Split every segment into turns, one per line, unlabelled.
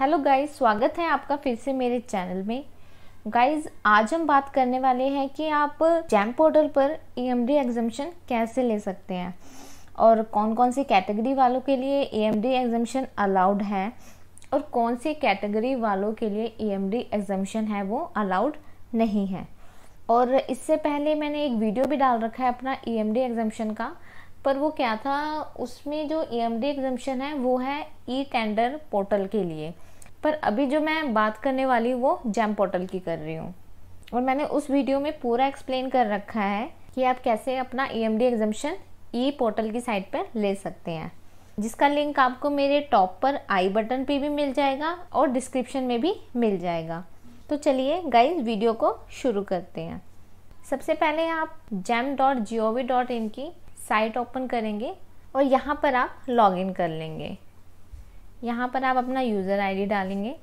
hello guys स्वागत है आपका फिर से मेरे चैनल में गाइस आज हम बात करने वाले हैं कि आप जैम पोर्टल पर ई एम डी एग्जामेशन कैसे ले सकते हैं और कौन कौन सी कैटेगरी वालों के लिए E M D exemption allowed है और कौन सी कैटेगरी वालों के लिए ई एम डी एग्जामेशन है वो अलाउड नहीं है और इससे पहले मैंने एक वीडियो भी डाल रखा है अपना ई एम डी का पर वो क्या था उसमें जो ई एम डी एग्जामेशन है वो है ई टेंडर पोर्टल के लिए पर अभी जो मैं बात करने वाली वो जैम पोर्टल की कर रही हूँ और मैंने उस वीडियो में पूरा एक्सप्लेन कर रखा है कि आप कैसे अपना E M D exemption e portal की साइट पर ले सकते हैं जिसका लिंक आपको मेरे टॉप पर आई बटन पे भी मिल जाएगा और डिस्क्रिप्शन में भी मिल जाएगा तो चलिए गाइस वीडियो को शुरू करते हैं सबसे पहले आप GeM dot G O V dot in की साइट ओपन करेंगे और यहाँ पर आप लॉगिन कर लेंगे यहाँ पर आप अपना यूज़र आईडी डालेंगे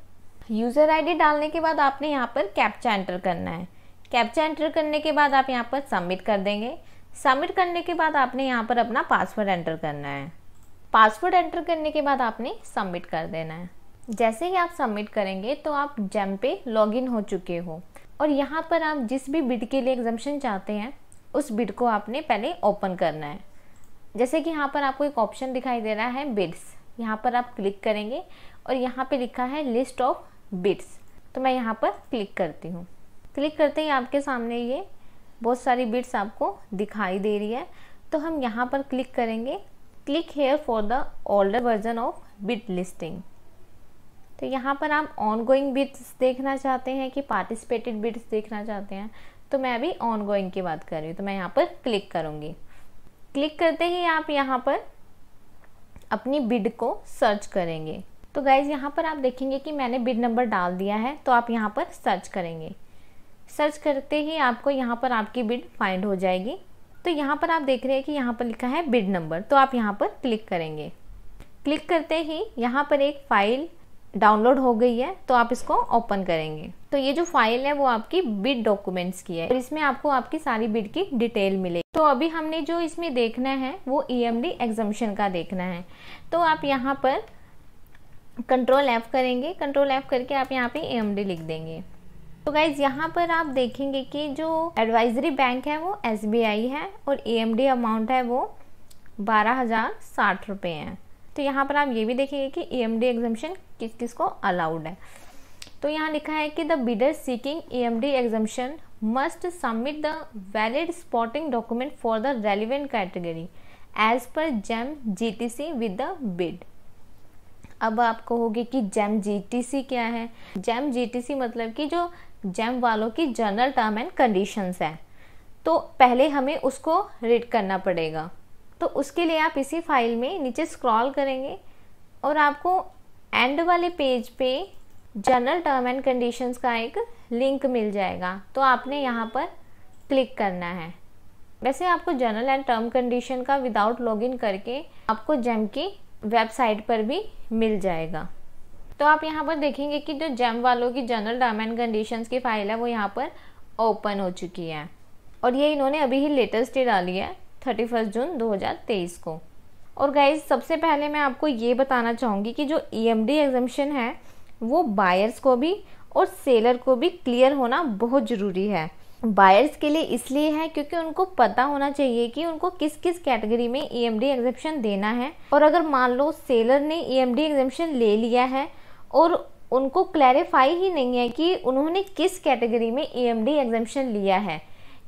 यूज़र आईडी डालने के बाद आपने यहाँ पर कैप्चा एंटर करना है कैप्चा एंटर करने के बाद आप यहाँ पर सबमिट कर देंगे सबमिट करने के बाद आपने यहाँ पर अपना पासवर्ड एंटर करना है पासवर्ड एंटर करने के बाद आपने सबमिट कर देना है जैसे ही आप सबमिट करेंगे तो आप जैम पे लॉगिन हो चुके हो और यहाँ पर आप जिस भी बिड के लिए एग्जामेशन चाहते हैं उस बिड को आपने पहले ओपन करना है जैसे कि यहाँ पर आपको एक ऑप्शन दिखाई दे रहा है बिड्स यहाँ पर आप क्लिक करेंगे और यहाँ पे लिखा है लिस्ट ऑफ बिट्स तो मैं यहाँ पर क्लिक करती हूँ क्लिक करते ही आपके सामने ये बहुत सारी बिट्स आपको दिखाई दे रही है तो हम यहाँ पर क्लिक करेंगे click here for the older version of bid listing तो यहाँ पर आप ऑन गोइंग बिट्स देखना चाहते हैं कि पार्टिसिपेटेड बिट्स देखना चाहते हैं तो मैं अभी ऑन गोइंग की बात कर रही हूँ तो मैं यहाँ पर क्लिक करूँगी क्लिक करते ही आप यहाँ पर अपनी बिड को सर्च करेंगे तो गाइज़ यहाँ पर आप देखेंगे कि मैंने बिड नंबर डाल दिया है तो आप यहाँ पर सर्च करेंगे सर्च करते ही आपको यहाँ पर आपकी बिड फाइंड हो जाएगी तो यहाँ पर आप देख रहे हैं कि यहाँ पर लिखा है बिड नंबर तो आप यहाँ पर क्लिक करेंगे क्लिक करते ही यहाँ पर एक फ़ाइल डाउनलोड हो गई है तो आप इसको ओपन करेंगे तो ये जो फाइल है वो आपकी बिड डॉक्यूमेंट्स की है और इसमें आपको आपकी सारी बिड की डिटेल मिलेगी तो अभी हमने जो इसमें देखना है वो ई एम डी एग्जामिशन का देखना है तो आप यहाँ पर कंट्रोल एफ करेंगे कंट्रोल एफ करके आप यहाँ पे ई एम डी लिख देंगे तो गाइज यहाँ पर आप देखेंगे कि जो एडवाइजरी बैंक है वो एस बी आई है और ई एम डी अमाउंट है वो बारह हज़ार साठ रुपये है तो यहाँ पर आप ये भी देखेंगे कि ई एम डी एग्जामेशन किस किस को अलाउड है तो यहाँ लिखा है कि the bidder seeking E M D exemption must submit the valid supporting document for the relevant category as per GeM G T C with the bid अब आपको होगी कि जेम जी टी सी क्या है जेम जी टी सी मतलब कि जो GeM वालों की जनरल टर्म एंड कंडीशंस है तो पहले हमें उसको रीड करना पड़ेगा तो उसके लिए आप इसी फाइल में नीचे स्क्रॉल करेंगे और आपको एंड वाले पेज पे जनरल टर्म एंड कंडीशंस का एक लिंक मिल जाएगा तो आपने यहाँ पर क्लिक करना है वैसे आपको जनरल एंड टर्म कंडीशन का विदाउट लॉगिन करके आपको जेम की वेबसाइट पर भी मिल जाएगा तो आप यहाँ पर देखेंगे कि जो जेम वालों की जनरल टर्म एंड कंडीशन की फ़ाइल है वो यहाँ पर ओपन हो चुकी है और ये इन्होंने अभी ही लेटेस्ट ही डाली है थर्टी फर्स्ट जून 2023 को और गाइज सबसे पहले मैं आपको ये बताना चाहूँगी कि जो ई एम डी एग्जामेशन है वो बायर्स को भी और सेलर को भी क्लियर होना बहुत ज़रूरी है बायर्स के लिए इसलिए है क्योंकि उनको पता होना चाहिए कि उनको किस किस कैटेगरी में ई एम डी एग्जम्पन देना है और अगर मान लो सेलर ने ई एम डी एग्जामेशन ले लिया है और उनको क्लैरिफाई ही नहीं है कि उन्होंने किस कैटेगरी में ई एम डी एग्जामेशन लिया है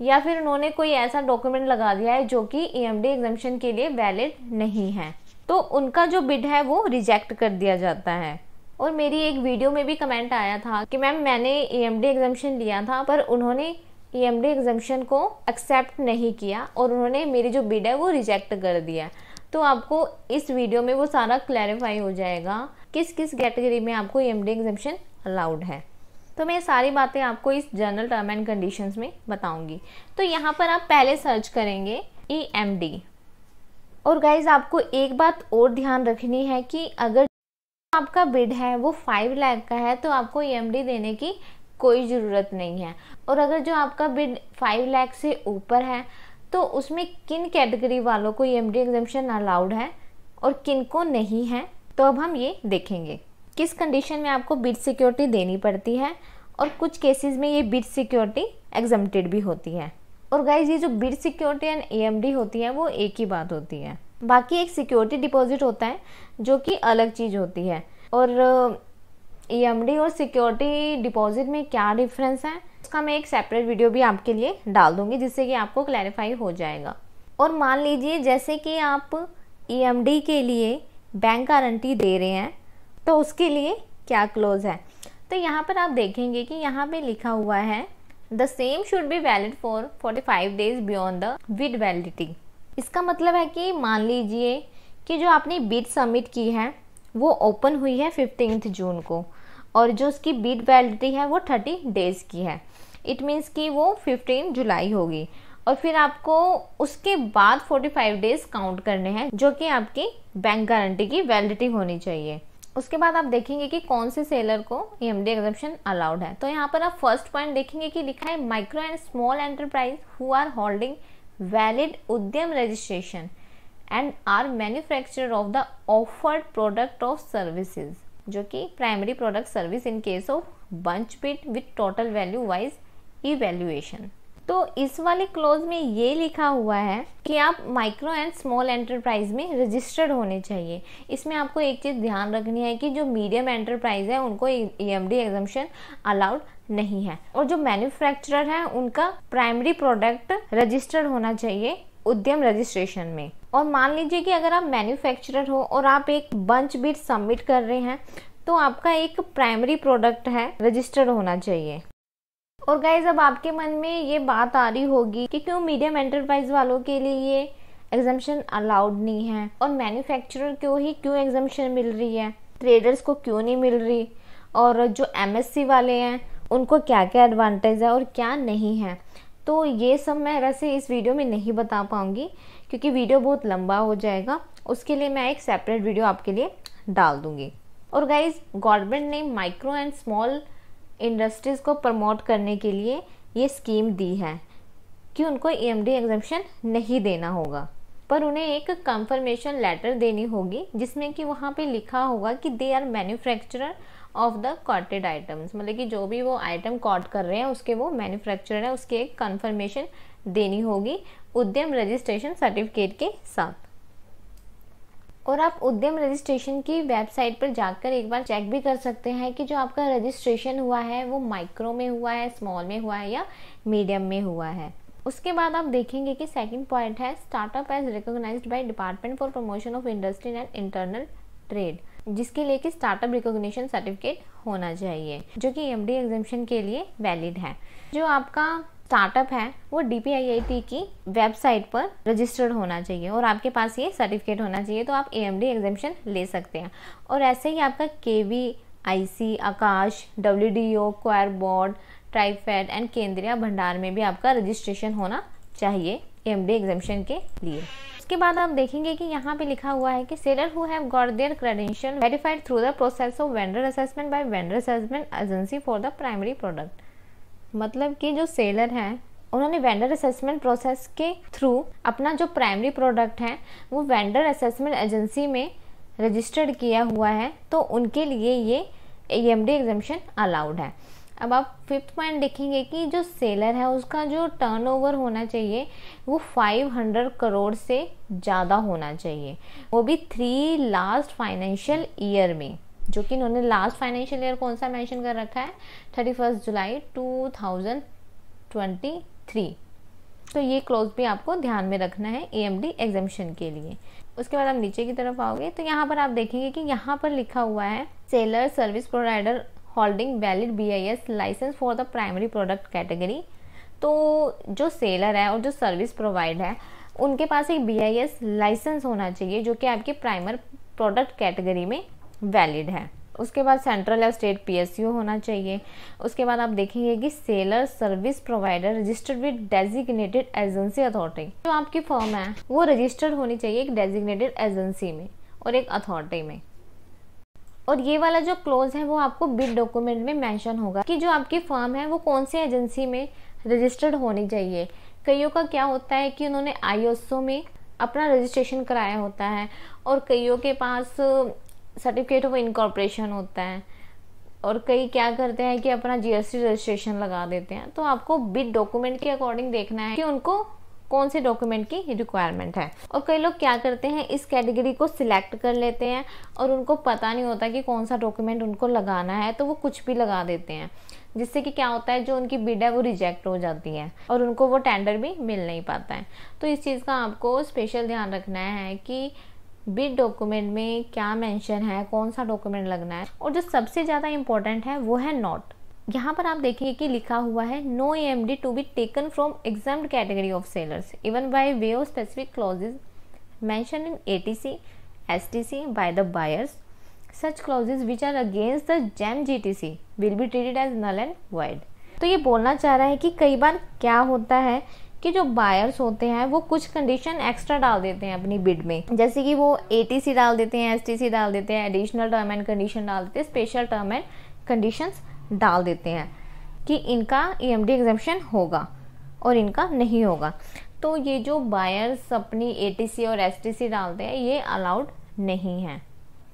या फिर उन्होंने कोई ऐसा डॉक्यूमेंट लगा दिया है जो कि ई एम एग्जामेशन के लिए वैलिड नहीं है तो उनका जो बिड है वो रिजेक्ट कर दिया जाता है और मेरी एक वीडियो में भी कमेंट आया था कि मैम मैंने ई एम एग्जामेशन लिया था पर उन्होंने ई एम एग्जामेशन को एक्सेप्ट नहीं किया और उन्होंने मेरी जो बिड है वो रिजेक्ट कर दिया तो आपको इस वीडियो में वो सारा क्लैरिफाई हो जाएगा किस किस कैटेगरी में आपको ई एम एग्जामेशन अलाउड है तो मैं ये सारी बातें आपको इस जनरल टर्म एंड कंडीशंस में बताऊंगी तो यहाँ पर आप पहले सर्च करेंगे ई एम डी और गाइज आपको एक बात और ध्यान रखनी है कि अगर आपका बिड है वो फाइव लाख का है तो आपको ई e देने की कोई ज़रूरत नहीं है और अगर जो आपका बिड फाइव लाख से ऊपर है तो उसमें किन कैटेगरी वालों को E M D exemption allowed है और किन को नहीं है तो अब हम ये देखेंगे किस कंडीशन में आपको बिट सिक्योरिटी देनी पड़ती है और कुछ केसेस में ये बिट सिक्योरिटी एग्जम्प्टेड भी होती है और गाइज ये जो बिट सिक्योरिटी एंड एएमडी होती है वो एक ही बात होती है बाकी एक सिक्योरिटी डिपॉजिट होता है जो कि अलग चीज़ होती है और ईएमडी और सिक्योरिटी डिपॉजिट में क्या डिफरेंस है उसका मैं एक सेपरेट वीडियो भी आपके लिए डाल दूंगी जिससे कि आपको क्लैरिफाई हो जाएगा और मान लीजिए जैसे कि आप ईएमडी के लिए बैंक गारंटी दे रहे हैं तो उसके लिए क्या क्लोज है तो यहाँ पर आप देखेंगे कि यहाँ पे लिखा हुआ है the same should be valid for forty five days beyond the with validity इसका मतलब है कि मान लीजिए कि जो आपने बिड सबमिट की है वो ओपन हुई है फिफ्टींथ जून को और जो उसकी बिड वैलिडिटी है वो थर्टी डेज़ की है इट मीन्स कि वो फिफ्टीन जुलाई होगी और फिर आपको उसके बाद 45 डेज़ काउंट करने हैं जो कि आपकी बैंक गारंटी की वैलिडिटी होनी चाहिए उसके बाद आप देखेंगे कि कौन से सेलर को ई एम अलाउड है तो यहाँ पर आप फर्स्ट पॉइंट देखेंगे कि लिखा है micro and small enterprise who are holding valid Udyam registration and are manufacturer of the offered product of services जो कि primary product service in case of bunch bid with total value wise evaluation तो इस वाले close में ये लिखा हुआ है कि आप माइक्रो एंड स्मॉल एंटरप्राइज में रजिस्टर्ड होने चाहिए इसमें आपको एक चीज़ ध्यान रखनी है कि जो मीडियम एंटरप्राइज है उनको E M D exemption allowed नहीं है और जो मैन्युफैक्चरर है उनका प्राइमरी प्रोडक्ट रजिस्टर्ड होना चाहिए उद्यम रजिस्ट्रेशन में और मान लीजिए कि अगर आप मैन्युफैक्चरर हो और आप एक बंच बिट सबमिट कर रहे हैं तो आपका एक प्राइमरी प्रोडक्ट है रजिस्टर्ड होना चाहिए और गाइज अब आपके मन में ये बात आ रही होगी कि क्यों मीडियम एंटरप्राइज वालों के लिए ये एग्जामेशन अलाउड नहीं है और मैन्युफैक्चरर को ही क्यों एग्जामेशन मिल रही है ट्रेडर्स को क्यों नहीं मिल रही और जो एमएससी वाले हैं उनको क्या क्या एडवांटेज है और क्या नहीं है तो ये सब मैं वैसे इस वीडियो में नहीं बता पाऊँगी क्योंकि वीडियो बहुत लंबा हो जाएगा उसके लिए मैं एक सेपरेट वीडियो आपके लिए डाल दूँगी और गाइज गवर्नमेंट ने माइक्रो एंड स्मॉल इंडस्ट्रीज़ को प्रमोट करने के लिए ये स्कीम दी है कि उनको ई एम डी नहीं देना होगा पर उन्हें एक कंफर्मेशन लेटर देनी होगी जिसमें कि वहाँ पे लिखा होगा कि they are manufacturer of the quoted items मतलब कि जो भी वो आइटम कॉट कर रहे हैं उसके वो मैन्युफैक्चरर है उसकी एक कंफर्मेशन देनी होगी उद्यम रजिस्ट्रेशन सर्टिफिकेट के साथ और आप उद्यम रजिस्ट्रेशन की वेबसाइट पर जाकर एक बार चेक भी कर सकते हैं कि जो आपका रजिस्ट्रेशन हुआ है वो माइक्रो में हुआ है स्मॉल में हुआ है या मीडियम में हुआ है उसके बाद आप देखेंगे कि सेकंड पॉइंट है startup as recognised by department for promotion of industry and internal trade जिसके लिए कि स्टार्टअप रिकॉग्निशन सर्टिफिकेट होना चाहिए जो कि एम डी के लिए वैलिड है जो आपका स्टार्टअप है वो D P I I T की वेबसाइट पर रजिस्टर्ड होना चाहिए और आपके पास ये सर्टिफिकेट होना चाहिए तो आप ए एम डी ले सकते हैं और ऐसे ही आपका के वी आई सी आकाश W D O coir board TRIFED and Kendriya Bhandar में भी आपका रजिस्ट्रेशन होना चाहिए ए एम डी एग्जामेशन के लिए उसके बाद आप देखेंगे कि यहाँ पे लिखा हुआ है कि seller who have got their credential verified through the process of vendor assessment by vendor assessment agency for the primary product मतलब कि जो सेलर हैं उन्होंने वेंडर असेसमेंट प्रोसेस के थ्रू अपना जो प्राइमरी प्रोडक्ट है वो वेंडर असेसमेंट एजेंसी में रजिस्टर्ड किया हुआ है तो उनके लिए ये E M D exemption allowed है अब आप फिफ्थ पॉइंट देखेंगे कि जो सेलर है उसका जो टर्नओवर होना चाहिए वो 500 करोड़ से ज़्यादा होना चाहिए वो भी थ्री लास्ट फाइनेंशियल ईयर में जो कि इन्होंने लास्ट फाइनेंशियल ईयर कौन सा मेंशन कर रखा है thirty first July two thousand twenty three तो ये क्लोज भी आपको ध्यान में रखना है ए एम डी एग्जामिशन के लिए उसके बाद आप नीचे की तरफ आओगे तो यहाँ पर आप देखेंगे कि यहाँ पर लिखा हुआ है seller service provider holding valid B I S licence for the primary product category तो जो सेलर है और जो सर्विस प्रोवाइड है उनके पास एक बी आई एस लाइसेंस होना चाहिए जो कि आपके प्राइमर प्रोडक्ट कैटेगरी में वैलिड है उसके बाद सेंट्रल या स्टेट पी होना चाहिए उसके बाद आप देखेंगे कि seller service provider registered with designated agency authority जो आपकी फर्म है वो रजिस्टर्ड होनी चाहिए एक डेजिग्नेटेड एजेंसी में और एक अथॉरिटी में और ये वाला जो क्लोज है वो आपको बिड डॉक्यूमेंट में मेंशन होगा कि जो आपकी फर्म है वो कौन सी एजेंसी में रजिस्टर्ड होनी चाहिए कईयों का क्या होता है कि उन्होंने आईएसओ में अपना रजिस्ट्रेशन कराया होता है और कईयों के पास सर्टिफिकेट ऑफ इनकॉर्पोरेशन होता है और कई क्या करते हैं कि अपना जीएसटी रजिस्ट्रेशन लगा देते हैं तो आपको बिड डॉक्यूमेंट के अकॉर्डिंग देखना है कि उनको कौन से डॉक्यूमेंट की रिक्वायरमेंट है और कई लोग क्या करते हैं इस कैटेगरी को सिलेक्ट कर लेते हैं और उनको पता नहीं होता कि कौन सा डॉक्यूमेंट उनको लगाना है तो वो कुछ भी लगा देते हैं जिससे कि क्या होता है जो उनकी बिड है वो रिजेक्ट हो जाती है और उनको वो टेंडर भी मिल नहीं पाता है तो इस चीज़ का आपको स्पेशल ध्यान रखना है कि बिड डॉक्यूमेंट में क्या मेंशन है कौन सा डॉक्यूमेंट लगना है और जो सबसे ज़्यादा इम्पोर्टेंट है वो है नॉट यहाँ पर आप देखेंगे कि लिखा हुआ है no E M D to be taken from exam category of sellers even by way of specific clauses mentioned in A T C S T C by the buyers such clauses which are against the GeM G T C will be treated as null and void तो ये बोलना चाह रहा है कि कई बार क्या होता है कि जो बायर्स होते हैं वो कुछ कंडीशन एक्स्ट्रा डाल देते हैं अपनी बिड में जैसे कि वो ए डाल देते हैं एस डाल देते हैं एडिशनल टर्म एंड कंडीशन डाल देते हैं स्पेशल टर्म एंड कंडीशंस डाल देते हैं कि इनका ई e एम होगा और इनका नहीं होगा तो ये जो बायर्स अपनी ए और एस डालते हैं ये अलाउड नहीं है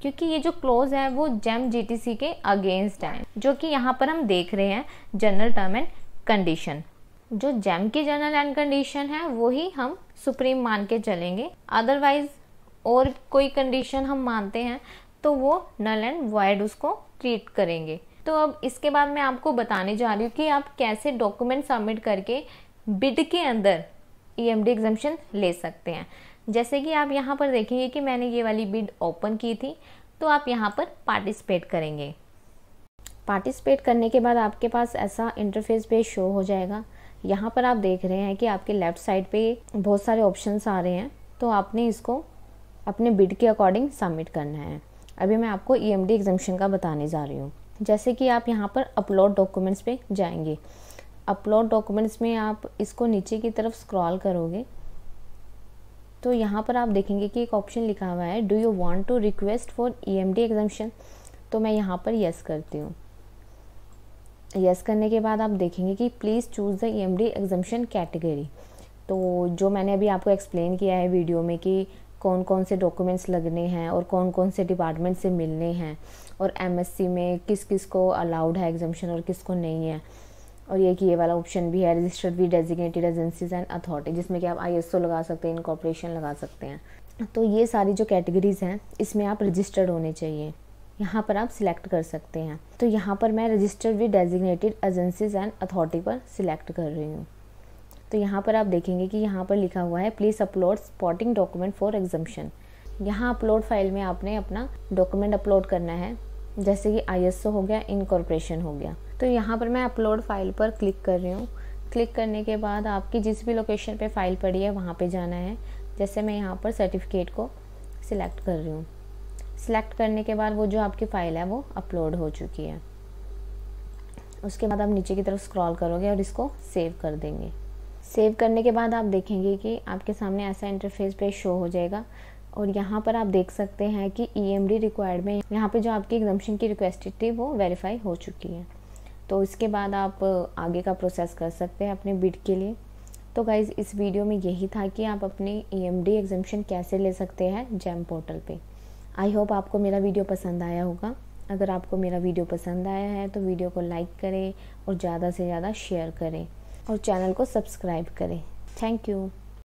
क्योंकि ये जो क्लोज है वो जेम जी के अगेंस्ट है जो कि यहाँ पर हम देख रहे हैं जनरल टर्म एंड कंडीशन जो जैम की जनरल एंड कंडीशन है वही हम सुप्रीम मान के चलेंगे अदरवाइज और कोई कंडीशन हम मानते हैं तो वो नल एंड वाइड उसको ट्रीट करेंगे तो अब इसके बाद मैं आपको बताने जा रही हूँ कि आप कैसे डॉक्यूमेंट सबमिट करके बिड के अंदर ई एम डी एग्जामेशन ले सकते हैं जैसे कि आप यहाँ पर देखेंगे कि मैंने ये वाली बिड ओपन की थी तो आप यहाँ पर पार्टिसिपेट करेंगे पार्टिसिपेट करने के बाद आपके पास ऐसा इंटरफेस पे शो हो जाएगा यहाँ पर आप देख रहे हैं कि आपके लेफ़्ट साइड पे बहुत सारे ऑप्शंस आ रहे हैं तो आपने इसको अपने बिड के अकॉर्डिंग सबमिट करना है अभी मैं आपको ई एम एग्जामेशन का बताने जा रही हूँ जैसे कि आप यहाँ पर अपलोड डॉक्यूमेंट्स पे जाएंगे अपलोड डॉक्यूमेंट्स में आप इसको नीचे की तरफ स्क्रॉल करोगे तो यहाँ पर आप देखेंगे कि एक ऑप्शन लिखा हुआ है do you want to request for E M D exemption तो मैं यहाँ पर यस करती हूँ येस करने के बाद आप देखेंगे कि please choose the E M D exemption category तो जो मैंने अभी आपको एक्सप्लेन किया है वीडियो में कि कौन कौन से डॉक्यूमेंट्स लगने हैं और कौन कौन से डिपार्टमेंट से मिलने हैं और सी में किस किस को अलाउड है एग्जम्पन और किस को नहीं है और ये कि ये वाला ऑप्शन भी है रजिस्टर्ड भी डेजिग्नेटेड एजेंसीज एंड अथॉरिटी जिसमें कि आप आई लगा सकते हैं इनकॉपरेशन लगा सकते हैं तो ये सारी जो कैटेगरीज़ हैं इसमें आप रजिस्टर्ड होने चाहिए यहाँ पर आप सिलेक्ट कर सकते हैं तो यहाँ पर मैं registered with designated agencies and authority पर सिलेक्ट कर रही हूँ तो यहाँ पर आप देखेंगे कि यहाँ पर लिखा हुआ है please upload supporting document for exemption यहाँ अपलोड फाइल में आपने अपना डॉक्यूमेंट अपलोड करना है जैसे कि आई हो गया इनकॉर्पोरेशन हो गया तो यहाँ पर मैं अपलोड फाइल पर क्लिक कर रही हूँ क्लिक करने के बाद आपकी जिस भी लोकेशन पे फाइल पड़ी है वहाँ पे जाना है जैसे मैं यहाँ पर सर्टिफिकेट को सिलेक्ट कर रही हूँ सिलेक्ट करने के बाद वो जो आपकी फ़ाइल है वो अपलोड हो चुकी है उसके बाद आप नीचे की तरफ स्क्रॉल करोगे और इसको सेव कर देंगे सेव करने के बाद आप देखेंगे कि आपके सामने ऐसा इंटरफेस पे शो हो जाएगा और यहाँ पर आप देख सकते हैं कि ई एम डी रिक्वायर्ड में यहाँ पर जो आपकी एग्जामेशन की रिक्वेस्टेड थी वो वेरीफाई हो चुकी है तो इसके बाद आप आगे का प्रोसेस कर सकते हैं अपने बिड के लिए तो गाइज़ इस वीडियो में यही था कि आप अपनी ई एम डी कैसे ले सकते हैं जैम पोर्टल पर आई होप आपको मेरा वीडियो पसंद आया होगा अगर आपको मेरा वीडियो पसंद आया है तो वीडियो को लाइक करें और ज़्यादा से ज़्यादा शेयर करें और चैनल को सब्सक्राइब करें थैंक यू